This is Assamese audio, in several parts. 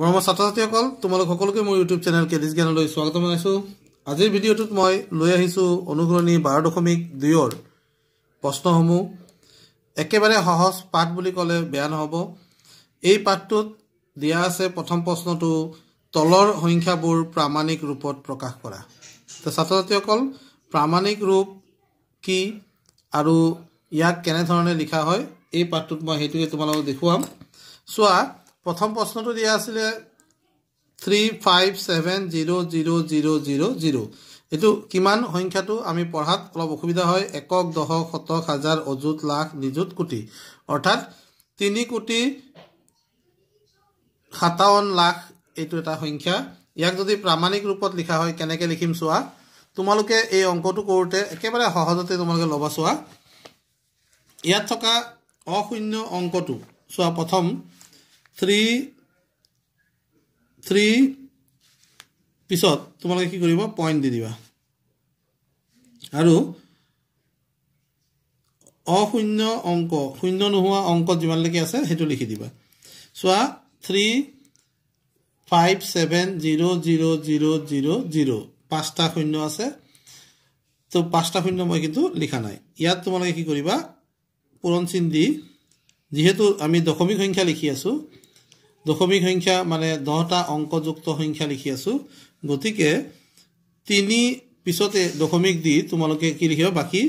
মৰমৰ ছাত্ৰ ছাত্ৰীসকল তোমালোক সকলোকে মোৰ ইউটিউব চেনেল কেডিছ জ্ঞানলৈ স্বাগতম জনাইছোঁ আজিৰ ভিডিঅ'টোত মই লৈ আহিছোঁ অনুসৰণী বাৰ দশমিক দুইৰ প্ৰশ্নসমূহ একেবাৰে সহজ পাঠ বুলি ক'লে বেয়া নহ'ব এই পাঠটোত দিয়া আছে প্ৰথম প্ৰশ্নটো তলৰ সংখ্যাবোৰ প্ৰামাণিক ৰূপত প্ৰকাশ কৰা তো ছাত্ৰ ছাত্ৰীসকল প্ৰামাণিক ৰূপ কি আৰু ইয়াক কেনেধৰণে লিখা হয় এই পাঠটোত মই সেইটোকে তোমালোকক দেখুৱাম চোৱা প্ৰথম প্ৰশ্নটো দিয়া আছিলে three five seven zero' zero' zero' zero' zero' এইটো কিমান সংখ্যাটো আমি পঢ়াত অলপ অসুবিধা হয় একক দশক শতক হাজাৰ অযুত লাখ নিযুত কোটি অৰ্থাৎ তিনি কোটি সাতাৱন্ন লাখ এইটো এটা সংখ্যা ইয়াক যদি প্ৰামাণিক ৰূপত লিখা হয় কেনেকৈ লিখিম চোৱা তোমালোকে এই অংকটো কৰোঁতে একেবাৰে সহজতে তোমালোকে ল'বা চোৱা ইয়াত থকা অশূন্য অংকটো চোৱা প্ৰথম থ্ৰী থ্ৰী পিছত তোমালোকে কি কৰিব পইণ্ট দি দিবা আৰু অশূন্য অংক শূন্য নোহোৱা অংক যিমানলৈকে আছে সেইটো লিখি দিবা চোৱা three five seven zero' zero' zero' zero' zero' পাঁচটা শূন্য আছে তো পাঁচটা শূন্য মই কিন্তু লিখা নাই ইয়াত তোমালোকে কি কৰিবা পূৰণ চিন যিহেতু আমি দশমিক সংখ্যা লিখি আছোঁ দশমিক সংখ্যা মানে দহটা অংকযুক্ত সংখ্যা লিখি আছো গতিকে তিনি পিছতে দশমিক দি তোমালোকে কি লিখিবা বাকী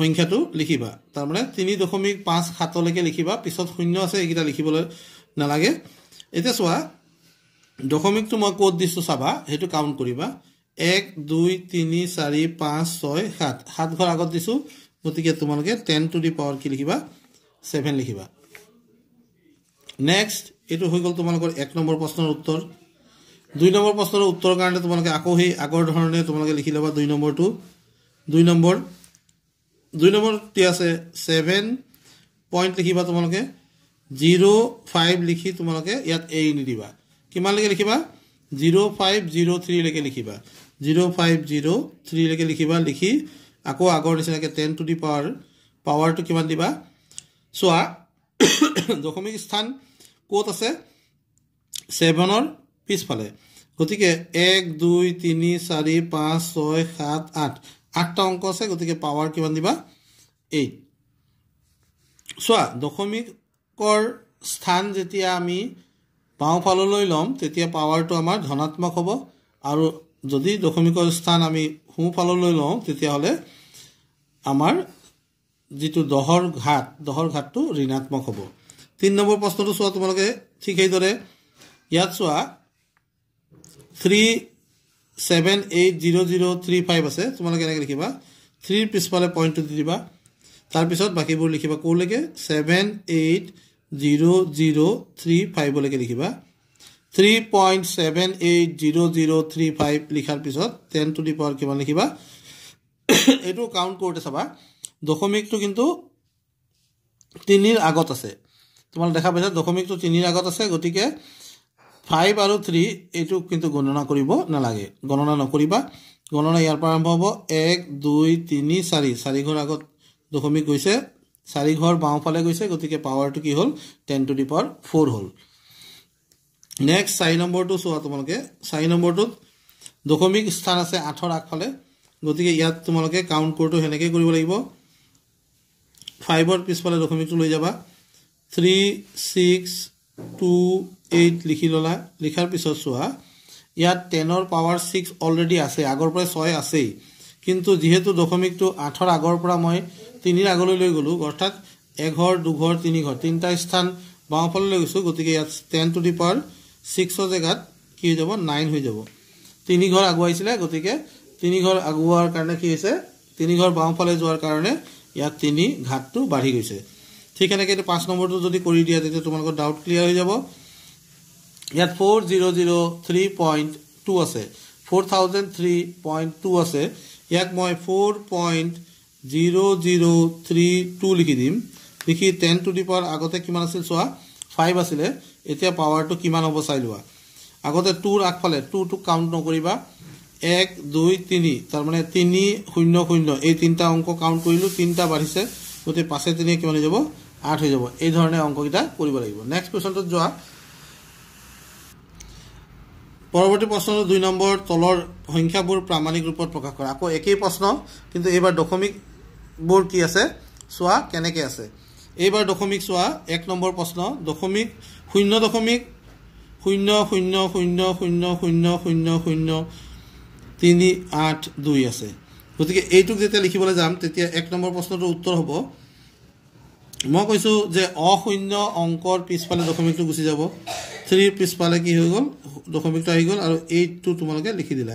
সংখ্যাটো লিখিবা তাৰমানে তিনি দশমিক পাঁচ সাতলৈকে লিখিবা পিছত শূন্য আছে এইকেইটা লিখিবলৈ নালাগে এতিয়া চোৱা দশমিকটো মই ক'ত দিছোঁ চাবা সেইটো কাউণ্ট কৰিবা এক দুই তিনি চাৰি পাঁচ ছয় সাত সাত ঘৰ আগত দিছোঁ গতিকে তোমালোকে টেন টু দি পাৱাৰ কি লিখিবা ছেভেন লিখিবা নেক্সট এইটো হৈ গ'ল তোমালোকৰ এক নম্বৰ প্ৰশ্নৰ উত্তৰ দুই নম্বৰ প্ৰশ্নৰ উত্তৰৰ কাৰণে তোমালোকে আকৌ সেই আগৰ ধৰণে তোমালোকে লিখি ল'বা দুই নম্বৰটো দুই নম্বৰ দুই নম্বৰটি আছে ছেভেন পইণ্ট লিখিবা তোমালোকে জিৰ' ফাইভ লিখি তোমালোকে ইয়াত এৰি নিদিবা কিমানলৈকে লিখিবা জিৰ' ফাইভ জিৰ' থ্ৰীলৈকে লিখিবা জিৰ' ফাইভ জিৰ' থ্ৰীলৈকে লিখিবা লিখি আকৌ আগৰ নিচিনাকৈ টেন টু দি পাৱাৰ পাৱাৰটো কিমান দিবা চোৱা দশমিক স্থান ক'ত আছে ছেভেনৰ পিছফালে গতিকে এক দুই তিনি চাৰি পাঁচ ছয় সাত আঠ আঠটা অংক আছে গতিকে পাৱাৰ কিমান দিবা এইট চোৱা দশমিকৰ স্থান যেতিয়া আমি বাওঁফাললৈ ল'ম তেতিয়া পাৱাৰটো আমাৰ ধনাত্মক হ'ব আৰু যদি দশমিকৰ স্থান আমি সোঁফাললৈ লওঁ তেতিয়াহ'লে আমাৰ যিটো দহৰ ঘাট দহৰ ঘাটটো ঋণাত্মক হ'ব তিনি নম্বৰ প্ৰশ্নটো চোৱা তোমালোকে ঠিক সেইদৰে ইয়াত চোৱা three seven eight zero' zero' three five আছে তোমালোকে এনেকৈ লিখিবা থ্ৰীৰ পিছফালে পইণ্টটো দি দিবা তাৰপিছত বাকীবোৰ লিখিবা ক'লৈকে seven eight zero' zero' three ফাইভলৈকে লিখিবা three point seven eight zero' zero' three five লিখাৰ পিছত টেন টু দি পাৱাৰ কিমান লিখিবা এইটো কাউণ্ট কৰোঁতে চাবা দশমিকটো কিন্তু তিনিৰ আগত আছে তোমালোক দেখা পাইছা দশমিকটো তিনিৰ আগত আছে গতিকে ফাইভ আৰু থ্ৰী এইটো কিন্তু গণনা কৰিব নালাগে গণনা নকৰিবা গণনা ইয়াৰ পৰা আৰম্ভ হ'ব এক দুই তিনি চাৰি চাৰিঘৰ আগত দশমিক গৈছে চাৰিঘৰ বাওঁফালে গৈছে গতিকে পাৱাৰটো কি হ'ল ten to the power four হ'ল নেক্সট চাৰি নম্বৰটো চোৱা তোমালোকে চাৰি নম্বৰটোত দশমিক স্থান আছে আঠৰ আগফালে গতিকে ইয়াত তোমালোকে কাউণ্ট কৰটো সেনেকৈ কৰিব লাগিব ফাইভৰ পিছফালে দশমিকটো লৈ যাবা থ্ৰী ছিক্স টু এইট লিখি ল'লা লিখাৰ পিছত চোৱা ইয়াত টেনৰ পাৱাৰ ছিক্স অলৰেডি আছে আগৰ পৰাই ছয় আছেই কিন্তু যিহেতু দশমিকটো আঠৰ আগৰ পৰা মই তিনিৰ আগলৈ লৈ গ'লোঁ অৰ্থাৎ এঘৰ দুঘৰ তিনিঘৰ তিনিটা স্থান বাওঁফালে লৈ গৈছোঁ গতিকে ইয়াত টেন টু দি পাৱাৰ ছিক্সৰ জেগাত কি হৈ যাব নাইন হৈ যাব তিনিঘৰ আগুৱাইছিলে গতিকে তিনিঘৰ আগুৱাৰ কাৰণে কি হৈছে তিনিঘৰ বাওঁফালে যোৱাৰ কাৰণে ইয়াত তিনি ঘাটটো বাঢ়ি গৈছে ঠিক এনেকৈ এইটো পাঁচ নম্বৰটো যদি কৰি দিয়া তেতিয়া তোমালোকৰ ডাউট ক্লিয়াৰ হৈ যাব ইয়াত four zero' zero' three point two আছে four thousand three point two আছে ইয়াক মই four point zero' zero' three two লিখি দিম লিখি টেন টু দি পাৱাৰ আগতে কিমান আছিল চোৱা ফাইভ আছিলে এতিয়া পাৱাৰটো কিমান হ'ব চাই লোৱা আগতে টুৰ আগফালে টু টুক কাউণ্ট নকৰিবা এক দুই তিনি তাৰমানে তিনি শূন্য শূন্য এই তিনিটা অংক কাউণ্ট কৰিলোঁ তিনিটা বাঢ়িছে গতিকে পাঁচে তিনিয়ে কিমান হৈ যাব আঠ হৈ যাব এই ধৰণে অংককেইটা কৰিব লাগিব নেক্সট কুৱেশ্যনটোত যোৱা পৰৱৰ্তী প্ৰশ্নটো দুই নম্বৰ তলৰ সংখ্যাবোৰ প্ৰামাণিক ৰূপত প্ৰকাশ কৰা আকৌ একেই প্ৰশ্ন কিন্তু এইবাৰ দশমিকবোৰ কি আছে চোৱা কেনেকৈ আছে এইবাৰ দশমিক চোৱা এক নম্বৰ প্ৰশ্ন দশমিক শূন্য দশমিক শূন্য শূন্য শূন্য শূন্য শূন্য শূন্য শূন্য তিনি আঠ দুই আছে গতিকে এইটোক যেতিয়া লিখিবলৈ যাম তেতিয়া এক নম্বৰ প্ৰশ্নটোৰ উত্তৰ হ'ব মই কৈছোঁ যে অশূন্য অংকৰ পিছফালে দশমিকটো গুচি যাব থ্ৰীৰ পিছফালে কি হৈ গ'ল দশমিকটো আহি গ'ল আৰু এইটটো তোমালোকে লিখি দিলা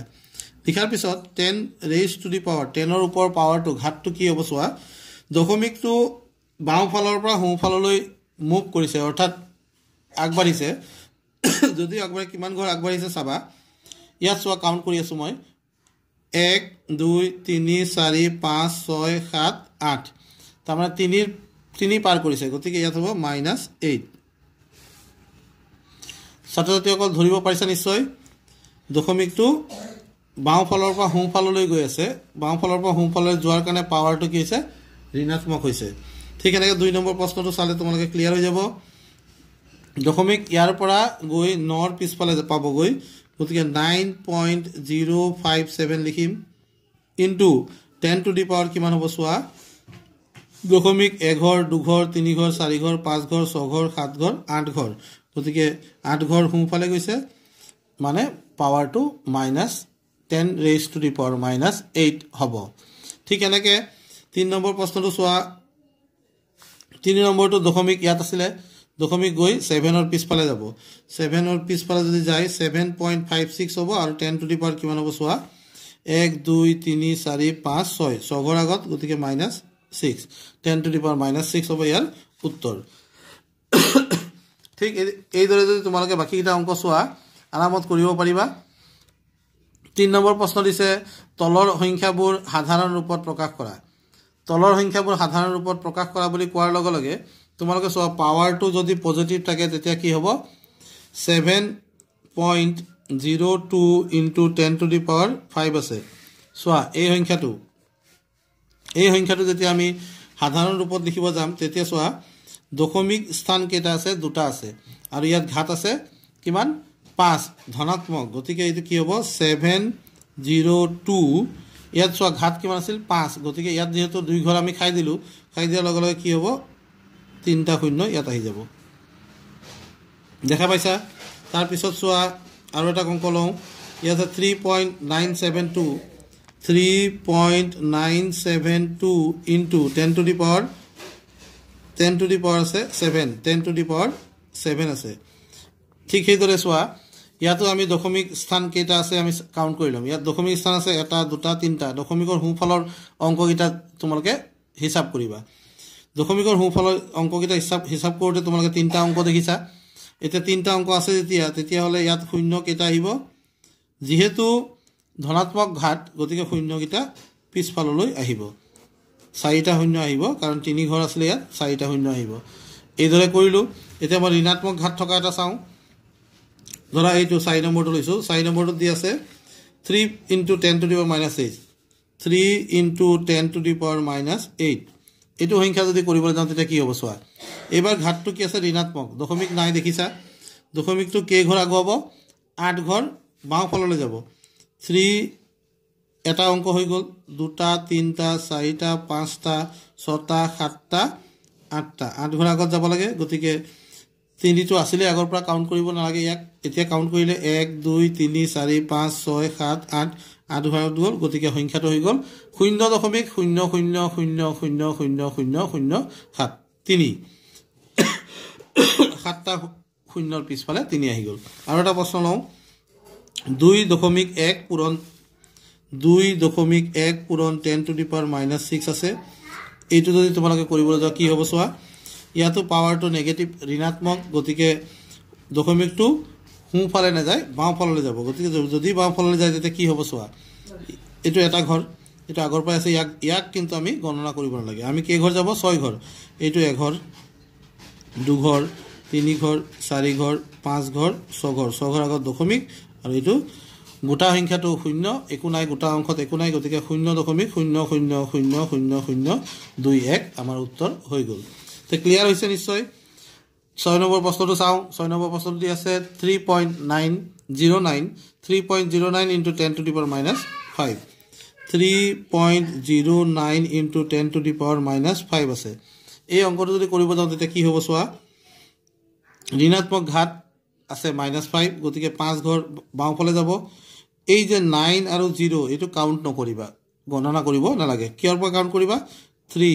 লিখাৰ পিছত ten raise to the power টেনৰ ওপৰৰ পাৱাৰটো ঘাটটো কি হ'ব চোৱা দশমিকটো বাওঁফালৰ পৰা সোঁফাললৈ মুভ কৰিছে অৰ্থাৎ আগবাঢ়িছে যদি আগবাঢ়ি কিমান ঘৰ আগবাঢ়িছে চাবা ইয়াত চোৱা কাউণ্ট কৰি আছোঁ মই এক দুই তিনি চাৰি পাঁচ ছয় সাত আঠ তাৰমানে তিনিৰ তিনি পাৰ কৰিছে গতিকে ইয়াত হ'ব মাইনাছ এইট ছাত্ৰ ছাত্ৰীসকল ধৰিব পাৰিছে নিশ্চয় দশমিকটো বাওঁফালৰ পৰা সোঁফাললৈ গৈ আছে বাওঁফালৰ পৰা সোঁফাললৈ যোৱাৰ কাৰণে পাৱাৰটো কি হৈছে ঋণাত্মক হৈছে ঠিক সেনেকৈ দুই নম্বৰ প্ৰশ্নটো চালে তোমালোকে ক্লিয়াৰ হৈ যাব দশমিক ইয়াৰ পৰা গৈ নৰ পিছফালে পাবগৈ গতিকে nine point zero' five seven লিখিম into ten to the power কিমান হ'ব চোৱা দশমিক এঘৰ দুঘৰ তিনিঘৰ চাৰিঘৰ পাঁচঘৰ ছঘৰ সাতঘৰ আঠঘৰ গতিকে আঠঘৰ সোঁফালে গৈছে মানে পাৱাৰটো minus ten raise to the power minus eight হ'ব ঠিক এনেকৈ তিনি নম্বৰ প্ৰশ্নটো চোৱা তিনি নম্বৰটো দশমিক ইয়াত আছিলে দশমিক গৈ ছেভেনৰ পিছফালে যাব ছেভেনৰ পিছফালে যদি যায় ছেভেন পইণ্ট ফাইভ ছিক্স হ'ব আৰু টেন টু দি পাৱাৰ কিমান হ'ব চোৱা এক দুই তিনি চাৰি পাঁচ ছয় ছঘৰ আগত গতিকে minus six ten to the power minus six হ'ব ইয়াৰ উত্তৰ ঠিক এইদৰে যদি তোমালোকে বাকীকেইটা অংক চোৱা আৰামত কৰিব পাৰিবা তিনি নম্বৰ প্ৰশ্ন দিছে তলৰ সংখ্যাবোৰ সাধাৰণ ৰূপত প্ৰকাশ কৰা তলৰ সংখ্যাবোৰ সাধাৰণ ৰূপত প্ৰকাশ কৰা বুলি কোৱাৰ লগে লগে তোমালোকে চোৱা পাৱাৰটো যদি পজিটিভ থাকে তেতিয়া কি হ'ব seven point zero' two into ten to the power five আছে চোৱা এই সংখ্যাটো এই সংখ্যাটো যেতিয়া আমি সাধাৰণ ৰূপত লিখিব যাম তেতিয়া চোৱা দশমিক স্থান কেইটা আছে দুটা আছে আৰু ইয়াত ঘাট আছে কিমান পাঁচ ধনাত্মক গতিকে এইটো কি হ'ব ছেভেন জিৰ' টু ইয়াত চোৱা ঘাট কিমান আছিল পাঁচ গতিকে ইয়াত যিহেতু দুই ঘৰ আমি খাই দিলোঁ খাই দিয়াৰ লগে লগে কি হ'ব তিনিটা শূন্য ইয়াত আহি যাব দেখা পাইছা তাৰপিছত চোৱা আৰু এটা অংক লওঁ ইয়াত আছে three point nine seven two three point nine seven two into ten to the power ten to the power আছে seven ten to the power seven আছে ঠিক সেইদৰে চোৱা ইয়াতো আমি দশমিক স্থান কেইটা আছে আমি কাউণ্ট কৰি ল'ম ইয়াত দশমিক স্থান আছে এটা দুটা তিনিটা দশমিকৰ সোঁফালৰ অংককেইটা তোমালোকে হিচাপ কৰিবা দশমিকৰ সোঁফালৰ অংককেইটা হিচাপ হিচাপ কৰোঁতে তোমালোকে তিনিটা অংক দেখিছা এতিয়া তিনিটা অংক আছে যেতিয়া তেতিয়াহ'লে ইয়াত শূন্য কেইটা আহিব যিহেতু ধনাত্মক ঘাট গতিকে শূন্যকেইটা পিছফাললৈ আহিব চাৰিটা শূন্য আহিব কাৰণ তিনি ঘৰ আছিলে ইয়াত চাৰিটা শূন্য আহিব এইদৰে কৰিলোঁ এতিয়া মই ঋণাত্মক ঘাট থকা এটা চাওঁ ধৰা এইটো চাৰি নম্বৰটো লৈছোঁ চাৰি নম্বৰটোত দি আছে three into ten to the power minus eight three into ten to the power minus eight এইটো সংখ্যা যদি কৰিবলৈ যাওঁ তেতিয়া কি হ'ব চোৱা এইবাৰ ঘাটটো কি আছে ঋণাত্মক দশমিক নাই দেখিছা দশমিকটো কেইঘৰ আগুৱাব আঠ ঘৰ বাওঁফাললৈ যাব থ্ৰী এটা অংক হৈ গ'ল দুটা তিনিটা চাৰিটা পাঁচটা ছটা সাতটা আঠটা আঠ ঘৰ আগত যাব লাগে গতিকে তিনিটো আছিলে আগৰ পৰা কাউণ্ট কৰিব নালাগে ইয়াক এতিয়া কাউণ্ট কৰিলে এক দুই তিনি চাৰি পাঁচ ছয় সাত আঠ আঠ ভাগ গ'ল গতিকে সংখ্যাটো হৈ গ'ল শূন্য দশমিক শূন্য শূন্য শূন্য শূন্য শূন্য শূন্য শূন্য সাত তিনি সাতটা শূন্যৰ পিছফালে তিনি আহি গ'ল আৰু এটা প্ৰশ্ন লওঁ দুই দশমিক এক পূৰণ দুই দশমিক এক পূৰণ ten to the power minus six আছে এইটো যদি তোমালোকে কৰিবলৈ যোৱা কি হ'ব চোৱা ইয়াতো পাৱাৰটো নিগেটিভ ঋণাত্মক গতিকে দশমিকটো সোঁফালে নাযায় বাওঁফাললৈ যাব গতিকে যদি বাওঁফাললৈ যায় তেতিয়া কি হ'ব চোৱা এইটো এটা ঘৰ এইটো আগৰ পৰাই আছে ইয়াক ইয়াক কিন্তু আমি গণনা কৰিব নালাগে আমি কেইঘৰ যাব ছয় ঘৰ এইটো এঘৰ দুঘৰ তিনিঘৰ চাৰিঘৰ পাঁচঘৰ ছঘৰ ছঘৰ আগত দশমিক আৰু এইটো গোটা সংখ্যাটো শূন্য একো নাই গোটা অংশত একো নাই গতিকে শূন্য দশমিক শূন্য শূন্য শূন্য শূন্য শূন্য দুই এক আমাৰ উত্তৰ হৈ গ'ল তে ক্লিয়াৰ হৈছে নিশ্চয় ছয় নম্বৰ প্ৰশ্নটো চাওঁ ছয় নম্বৰ প্ৰশ্নটো দি আছে three point nine zero' nine three point zero' nine into ten to the power minus five three point zero' nine into ten to the power minus five আছে এই অংকটো যদি কৰিব যাওঁ তেতিয়া কি হ'ব চোৱা ঋণাত্মক ঘাট আছে মাইনাছ ফাইভ গতিকে পাঁচ ঘৰ বাওঁফালে যাব এই যে নাইন আৰু জিৰ' এইটো কাউণ্ট নকৰিবা গণনা কৰিব নালাগে কিহৰ পৰা কাউণ্ট কৰিবা থ্ৰী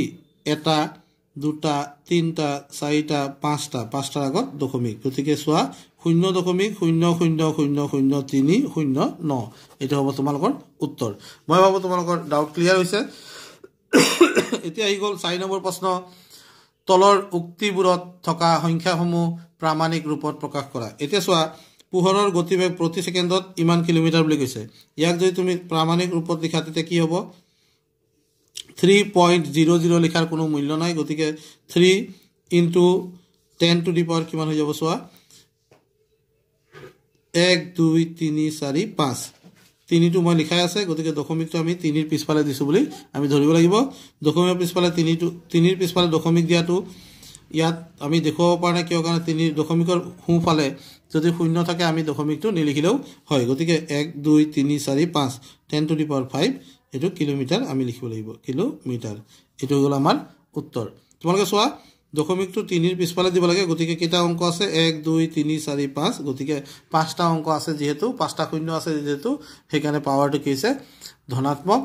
এটা দুটা তিনিটা চাৰিটা পাঁচটা পাঁচটাৰ আগত দশমিক গতিকে চোৱা শূন্য দশমিক শূন্য শূন্য শূন্য শূন্য তিনি শূন্য ন এইটো হ'ব তোমালোকৰ উত্তৰ মই ভাবোঁ তোমালোকৰ ডাউট ক্লিয়াৰ হৈছে এতিয়া আহি গ'ল চাৰি নম্বৰ প্ৰশ্ন তলৰ উক্তিবোৰত থকা সংখ্যাসমূহ প্ৰামাণিক ৰূপত প্ৰকাশ কৰা এতিয়া চোৱা পোহৰৰ গতিবেগ প্ৰতি ছেকেণ্ডত ইমান কিলোমিটাৰ বুলি কৈছে ইয়াক যদি তুমি প্ৰামাণিক ৰূপত লিখা তেতিয়া কি হ'ব থ্ৰী পইণ্ট জিৰ' জিৰ' লিখাৰ কোনো মূল্য নাই গতিকে three into ten to the power কিমান হৈ যাব চোৱা এক দুই তিনি চাৰি পাঁচ তিনিটো মই লিখাই আছে গতিকে দশমিকটো আমি তিনিৰ পিছফালে দিছোঁ বুলি আমি ধৰিব লাগিব দশমীৰ পিছফালে তিনিটো তিনিৰ পিছফালে দশমিক দিয়াটো ইয়াত আমি দেখুৱাব পৰা নাই কিয় কাৰণে তিনিৰ দশমিকৰ সোঁফালে যদি শূন্য থাকে আমি দশমিকটো নিলিখিলেও হয় গতিকে এক দুই তিনি চাৰি পাঁচ ten to the power five এইটো কিলোমিটাৰ আমি লিখিব লাগিব কিলোমিটাৰ এইটো গ'ল আমাৰ উত্তৰ তোমালোকে চোৱা দশমিকটো তিনিৰ পিছফালে দিব লাগে গতিকে কেইটা অংক আছে এক দুই তিনি চাৰি পাঁচ গতিকে পাঁচটা অংক আছে যিহেতু পাঁচটা শূন্য আছে যিহেতু সেইকাৰণে পাৱাৰটো কি হৈছে ধনাত্মক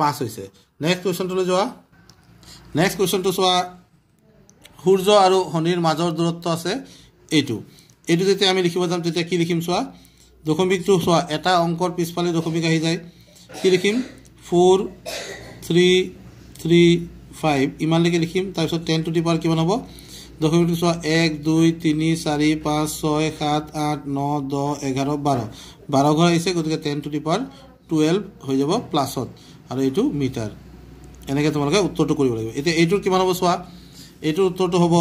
পাঁচ হৈছে নেক্সট কুৱেশ্যনটোলৈ যোৱা নেক্সট কুৱেশ্যনটো চোৱা সূৰ্য আৰু শনিৰ মাজৰ দূৰত্ব আছে এইটো এইটো যেতিয়া আমি লিখিব যাম তেতিয়া কি লিখিম চোৱা দশমিকটো চোৱা এটা অংকৰ পিছফালে দশমিক আহি যায় কি লিখিম ফ'ৰ থ্ৰী থ্ৰী ফাইভ ইমানলৈকে লিখিম তাৰপিছত টেন টু দি কিমান হব দশ চোৱা এক দুই তিনি চাৰি পাঁচ ছয় সাত আঠ ন দহ এঘাৰ বাৰ বাৰ ঘৰ আহিছে গতিকে ten to the power twelve হৈ যাব প্লাছত আৰু এইটো মিটাৰ এনেকৈ তোমালোকে উত্তৰটো কৰিব লাগিব এতিয়া এইটাৰ কিমান হব চোৱা এইটোৰ উত্তৰটো হব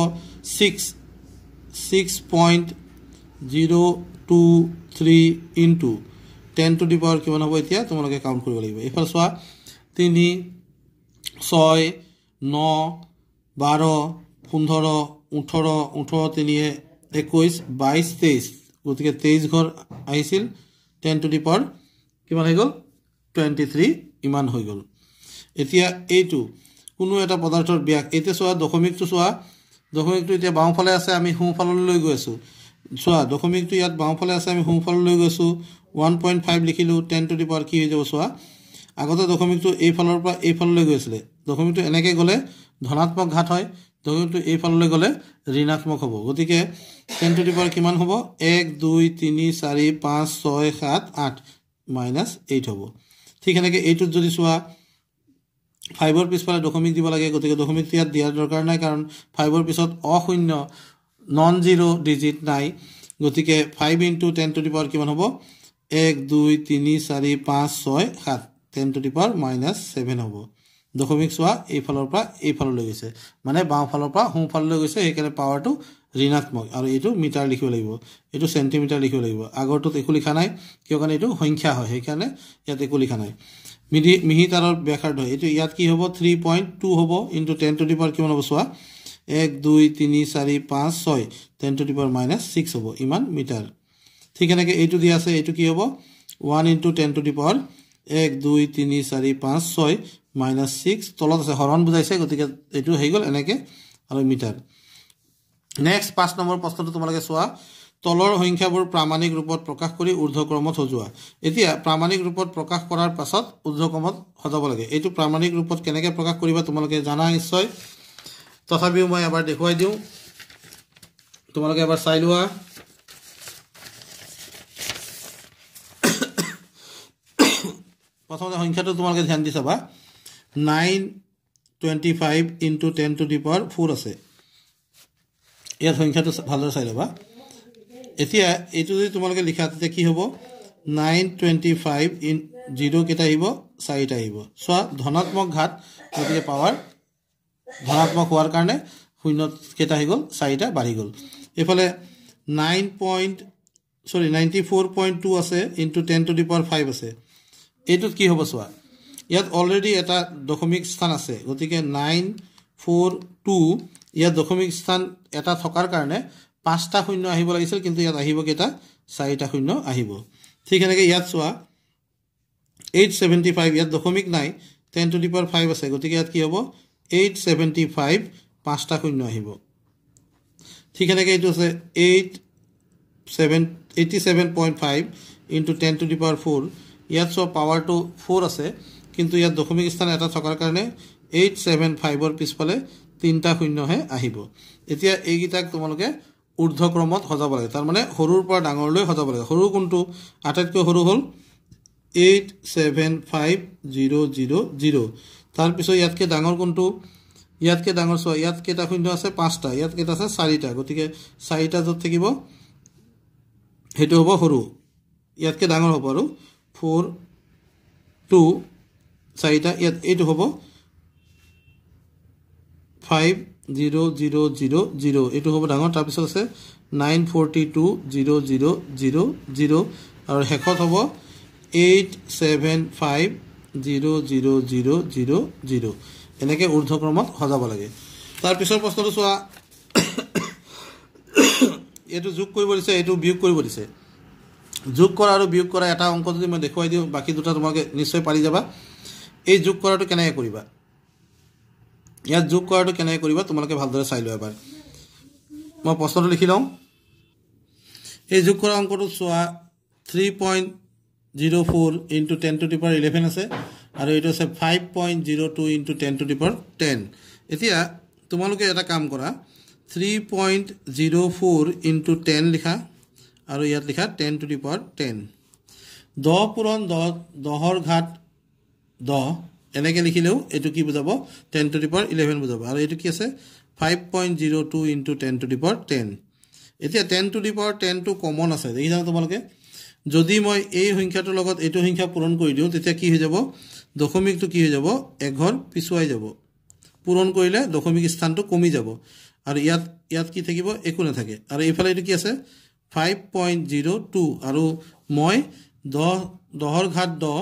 six six point zero' two three into ten to the power কিমান হ'ব এতিয়া তোমালোকে কাউণ্ট কৰিব লাগিব এইফালে চোৱা তিনি ছয় ন বাৰ পোন্ধৰ ওঠৰ ওঠৰ তিনি একৈছ বাইছ তেইছ গতিকে তেইছ ঘৰ আহিছিল টেন টু দি পাৱাৰ কিমান হৈ গ'ল টুৱেণ্টি থ্ৰী ইমান হৈ গ'ল এতিয়া এইটো কোনো এটা পদাৰ্থৰ ব্যাস এতিয়া চোৱা দশমিকটো চোৱা দশমিকটো এতিয়া বাওঁফালে আছে আমি সোঁফাললৈ গৈ আছোঁ চোৱা দশমিকটো ইয়াত বাওঁফালে আছে আমি সোঁফাললৈ গৈছোঁ ওৱান পইণ্ট ফাইভ লিখিলোঁ টেন টু দি পাৱাৰ কি হৈ যাব চোৱা আগতে দশমিকটো এইফালৰ পৰা এইফাললৈ গৈ আছিলে দশমিকটো এনেকৈ গ'লে ধনাত্মক ঘাট হয় দশমিকটো এইফাললৈ গ'লে ঋণাত্মক হ'ব গতিকে টেন টু দি পাৱাৰ কিমান হ'ব এক দুই তিনি চাৰি পাঁচ ছয় সাত আঠ মাইনাছ এইট হ'ব ঠিক সেনেকৈ এইটোত যদি চোৱা ফাইভৰ পিছফালে দশমিক দিব লাগে গতিকে দশমিকটো ইয়াত দিয়াৰ দৰকাৰ নাই কাৰণ ফাইভৰ পিছত অশূন্য নন জিৰ' ডিজিট নাই গতিকে five into ten to the power কিমান হ'ব এক দুই তিনি চাৰি পাঁচ ছয় সাত ten to the power minus seven হব দশমিক চোৱা এইফালৰ পৰা এইফাললৈ গৈছে মানে বাওঁফালৰ পৰা সোঁফাললৈ গৈছে সেইকাৰণে পাৱাৰটো ঋণাত্মক আৰু এইটো মিটাৰ লিখিব লাগিব এইটো চেণ্টিমিটাৰ লিখিব লাগিব আগৰটোত একো লিখা নাই কিয় কাৰণে এইটো সংখ্যা হয় সেইকাৰণে ইয়াত একো লিখা নাই মিহি মিহিতাৰৰ ব্যাসাৰ্ধ এই ইয়াত কি হব থ্ৰী পইণ্ট টু হব ইণ্টু টেন টু দি কিমান হব চোৱা এক দুই তিনি চাৰি পাঁচ ছয় ten to the power minus হব ইমান মিটাৰ ঠিক এনেকৈ এইটো দিয়া আছে এইটো কি হ'ব one into ten to the power এক দুই তিনি চাৰি পাঁচ ছয় মাইনাছ ছিক্স তলত আছে হৰণ বুজাইছে গতিকে এইটো হেৰি গ'ল এনেকৈ আৰু মিটাৰ নেক্সট পাঁচ নম্বৰ প্ৰশ্নটো তোমালোকে চোৱা তলৰ সংখ্যাবোৰ প্ৰামাণিক ৰূপত প্ৰকাশ কৰি ঊৰ্ধক্ৰমত সজোৱা এতিয়া প্ৰামাণিক ৰূপত প্ৰকাশ কৰাৰ পাছত ঊৰ্ধক্ৰমত সজাব লাগে এইটো প্ৰামাণিক ৰূপত কেনেকৈ প্ৰকাশ কৰিবা তোমালোকে জানা নিশ্চয় তথাপিও মই এবাৰ দেখুৱাই দিওঁ তোমালোকে এবাৰ চাই লোৱা প্ৰথমতে সংখ্যাটো তোমালোকে ধ্যান দি চাবা nine twenty five into ten to the power four আছে ইয়াত সংখ্যাটো ভালদৰে চাই ল'বা এতিয়া এইটো যদি তোমালোকে লিখা তেতিয়া কি হ'ব nine twenty five in zero' কেইটা আহিব চাৰিটা আহিব চোৱা ধনাত্মক ঘাট গতিকে পাৱাৰ ধনাত্মক হোৱাৰ কাৰণে শূন্য কেইটা আহি গ'ল চাৰিটা বাঢ়ি গ'ল এইফালে nine point sorry ninety four point two আছে into ten to the power five আছে এইটোত কি হ'ব চোৱা ইয়াত অলৰেডি এটা দশমিক স্থান আছে গতিকে নাইন ফ'ৰ টু ইয়াত দশমিক স্থান এটা থকাৰ কাৰণে পাঁচটা শূন্য আহিব লাগিছিল কিন্তু ইয়াত আহিব কেইটা চাৰিটা শূন্য আহিব ঠিক সেনেকৈ ইয়াত চোৱা এইট ছেভেণ্টি ফাইভ ইয়াত দশমিক নাই টেন টুৱেণ্টি পাৰ ফাইভ আছে গতিকে ইয়াত কি হ'ব এইট ছেভেণ্টি ফাইভ পাঁচটা শূন্য আহিব ঠিক সেনেকৈ এইটো আছে eight seven eighty seven point five into ten twenty power four ইয়াত চোৱা পাৱাৰটো ফ'ৰ আছে কিন্তু ইয়াত দশমিক স্থান এটা থকাৰ কাৰণে এইট ছেভেন ফাইভৰ পিছফালে তিনিটা শূন্যহে আহিব এতিয়া এইকেইটাক তোমালোকে ঊৰ্ধক্ৰমত সজাব লাগে তাৰমানে সৰুৰ পৰা ডাঙৰলৈ সজাব লাগে সৰু কোনটো আটাইতকৈ সৰু হ'ল eight seven five zero' zero' zero' তাৰপিছত ইয়াতকৈ ডাঙৰ কোনটো ইয়াতকৈ ডাঙৰ চোৱা ইয়াত কেইটা শূন্য আছে পাঁচটা ইয়াত কেইটা আছে চাৰিটা গতিকে চাৰিটা য'ত থাকিব সেইটো হ'ব সৰু ইয়াতকৈ ডাঙৰ হ'ব আৰু ফোর টু চারিটা এই হব five zero zero zero zero এই হব ডর তারপর আছে nine forty two zero zero zero zero আর শেষত হব eight seven five zero zero zero zero zero এনেক ঊর্ধ্বক্রমত সজাব লাগে তারপর প্রশ্নটা চা এই যোগ করবো এই বিয়োগ করবো দিছে যোগ কৰা আৰু বিয়োগ কৰা এটা অংক যদি মই দেখুৱাই দিওঁ বাকী দুটা তোমালোকে নিশ্চয় পাৰি যাবা এই যোগ কৰাটো কেনেকৈ কৰিবা ইয়াত যোগ কৰাটো কেনেকৈ কৰিবা তোমালোকে ভালদৰে চাই লোৱা এবাৰ মই প্ৰশ্নটো লিখি লওঁ এই যোগ কৰা অংকটো চোৱা three point zero' four into ten to the power eleven আছে আৰু এইটো আছে five point zero' two into ten to the power ten এতিয়া তোমালোকে এটা কাম কৰা three point zero' four into ten লিখা আৰু ইয়াত লিখা ten to the power ten দহ পূৰণ দহ দহৰ ঘাট দহ এনেকৈ লিখিলেও এইটো কি বুজাব ten to the power eleven বুজাব আৰু এইটো কি আছে five point zero' two into ten to the power ten এতিয়া টেন টু দি পাৱাৰ টেনটো কমন আছে দেখি জানো তোমালোকে যদি মই এই সংখ্যাটোৰ লগত এইটো সংখ্যা পূৰণ কৰি দিওঁ তেতিয়া কি হৈ যাব দশমিকটো কি হৈ যাব এঘৰ পিছুৱাই যাব পূৰণ কৰিলে দশমিক স্থানটো কমি যাব আৰু ইয়াত ইয়াত কি থাকিব একো নাথাকে আৰু এইফালে এইটো কি আছে ফাইভ পইণ্ট জিৰ' টু আৰু মই দহ দহৰ ঘাট দহ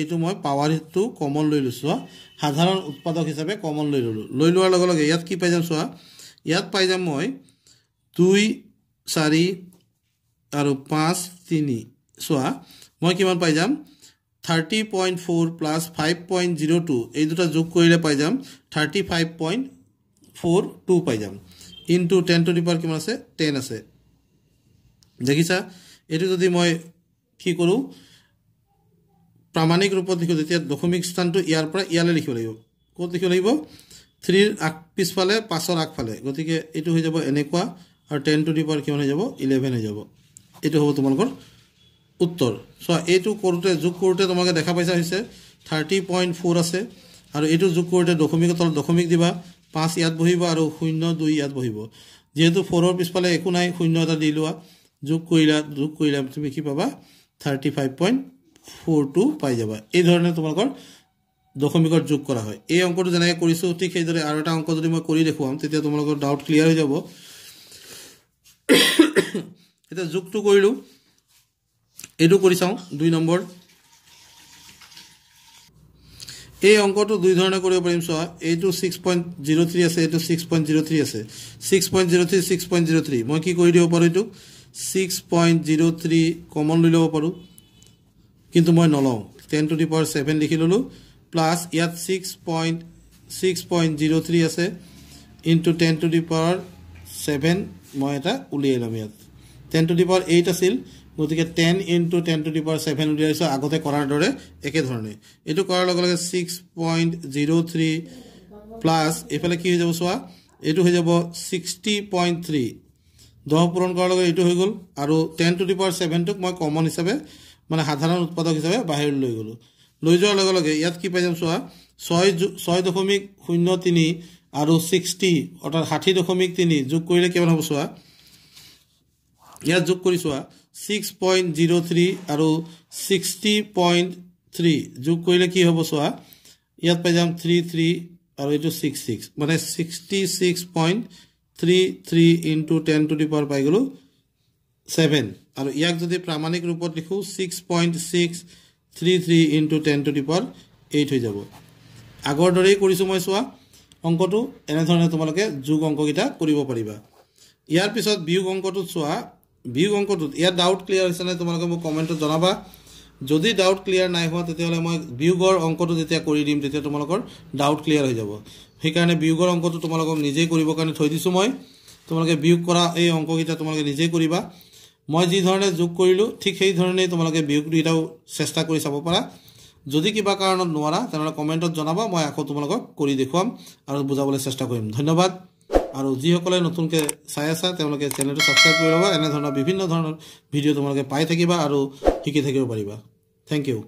এইটো মই পাৱাৰ হিটটো কমন লৈ লৈছোঁ সাধাৰণ উৎপাদক হিচাপে কমন লৈ ল'লোঁ লৈ লোৱাৰ লগে লগে ইয়াত কি পাই যাম চোৱা ইয়াত পাই যাম মই দুই চাৰি আৰু পাঁচ তিনি চোৱা মই কিমান পাই যাম thirty point four plus five point zero' two এই দুটা যোগ কৰিলে পাই যাম thirty five point four two পাই যাম ইনটু টেন টু দিপাৰ কিমান আছে টেন আছে দেখিছা এইটো যদি মই কি কৰোঁ প্ৰামাণিক ৰূপত লিখোঁ তেতিয়া দশমিক স্থানটো ইয়াৰ পৰা ইয়ালৈ লিখিব লাগিব ক'ত লিখিব লাগিব থ্ৰীৰ আগ পিছফালে পাঁচৰ আগফালে গতিকে এইটো হৈ যাব এনেকুৱা আৰু টেন টু দি কিমান হৈ যাব ইলেভেন হৈ যাব এইটো হ'ব তোমালোকৰ উত্তৰ চোৱা এইটো কৰোঁতে যোগ কৰোঁতে তোমালোকে দেখা পাইছা হৈছে থাৰ্টি পইণ্ট ফ'ৰ আছে আৰু এইটো যোগ কৰোঁতে দশমিকৰ তলত দশমিক দিবা পাঁচ ইয়াত বহিব আৰু শূন্য দুই ইয়াত বহিব যিহেতু ফ'ৰৰ পিছফালে একো নাই শূন্য এটা দি লোৱা যোগ কৰিলা যোগ কৰিলে তুমি কি পাবা thirty five point four two পাই যাবা এইধৰণে তোমালোকৰ দশমিকত যোগ কৰা হয় এই অংকটো যেনেকৈ কৰিছোঁ ঠিক সেইদৰে আৰু এটা অংক যদি মই কৰি দেখুৱাম তেতিয়া তোমালোকৰ ডাউট ক্লিয়াৰ হৈ যাব এতিয়া যোগটো কৰিলোঁ এইটো কৰি চাওঁ দুই নম্বৰ এই অংকটো দুই ধৰণে কৰিব পাৰিম চোৱা এইটো ছিক্স পইণ্ট জিৰ' থ্ৰী আছে এইটো ছিক্স পইণ্ট জিৰ' থ্ৰী আছে six point zero' three six point zero' three মই কি কৰি দিব পাৰোঁ এইটো six point zero' three common লৈ ল'ব পাৰোঁ কিন্তু মই নলওঁ ten to the power seven লিখি ল'লোঁ প্লাছ ইয়াত six point six point zero' three আছে into ten to the power seven মই এটা উলিয়াই ল'ম ইয়াত ten to the power eight আছিল গতিকে ten into ten to the power seven উলিয়াইছোঁ আগতে কৰাৰ দৰে একেধৰণে এইটো কৰাৰ লগে লগে six point zero' three plus এইফালে কি হৈ যাব চোৱা এইটো হৈ যাব ছিক্সটি পইণ্ট থ্ৰী দহ পূৰণ কৰাৰ লগে এইটো হৈ গ'ল আৰু টেন টু দি পাৱাৰ ছেভেনটোক মই কমন হিচাপে মানে সাধাৰণ উৎপাদক হিচাপে বাহিৰলৈ লৈ গ'লোঁ লৈ যোৱাৰ লগে লগে ইয়াত কি পাই যাম চোৱা ছয় ছয় দশমিক শূন্য তিনি আৰু ছিক্সটি অৰ্থাৎ ষাঠি দশমিক তিনি যোগ কৰিলে কিমান হ'ব চোৱা ইয়াত যোগ কৰি চোৱা ছিক্স পইণ্ট জিৰ' থ্ৰী আৰু ছিক্সটি পইণ্ট থ্ৰী যোগ কৰিলে কি হ'ব চোৱা ইয়াত পাই যাম থ্ৰী থ্ৰী আৰু এইটো ছিক্স ছিক্স মানে sixty six point three three into ten to the power পাই গ'লোঁ ছেভেন আৰু ইয়াক যদি প্ৰামাণিক ৰূপত লিখোঁ six point six three three into ten to the power eight হৈ যাব আগৰ দৰেই কৰিছোঁ মই চোৱা অংকটো এনেধৰণে তোমালোকে যোগ অংককেইটা কৰিব পাৰিবা ইয়াৰ পিছত বিয়োগ অংকটোত চোৱা বিয়োগ অংকটোত ইয়াত ডাউট ক্লিয়াৰ হৈছে নাই তোমালোকে মোক কমেণ্টত জনাবা যদি ডাউট ক্লিয়াৰ নাই হোৱা তেতিয়াহ'লে মই বিয়োগৰ অংকটো যেতিয়া কৰি দিম তেতিয়া তোমালোকৰ ডাউট ক্লিয়াৰ হৈ যাব সেইকাৰণে বিয়োগৰ অংকটো তোমালোকক নিজেই কৰিবৰ কাৰণে থৈ দিছোঁ মই তোমালোকে বিয়োগ কৰা এই অংককেইটা তোমালোকে নিজেই কৰিবা মই যি ধৰণে যোগ কৰিলোঁ ঠিক সেইধৰণেই তোমালোকে বিয়োগ দুইটাও চেষ্টা কৰি চাব পাৰা যদি কিবা কাৰণত নোৱাৰা তেনেহ'লে কমেণ্টত জনাবা মই আকৌ তোমালোকক কৰি দেখুৱাম আৰু বুজাবলৈ চেষ্টা কৰিম ধন্যবাদ আৰু যিসকলে নতুনকৈ চাই আছা তেওঁলোকে চেনেলটো ছাবস্ক্ৰাইব কৰি ল'বা এনেধৰণৰ বিভিন্ন ধৰণৰ ভিডিঅ' তোমালোকে পাই থাকিবা আৰু শিকি থাকিব পাৰিবা থেংক ইউ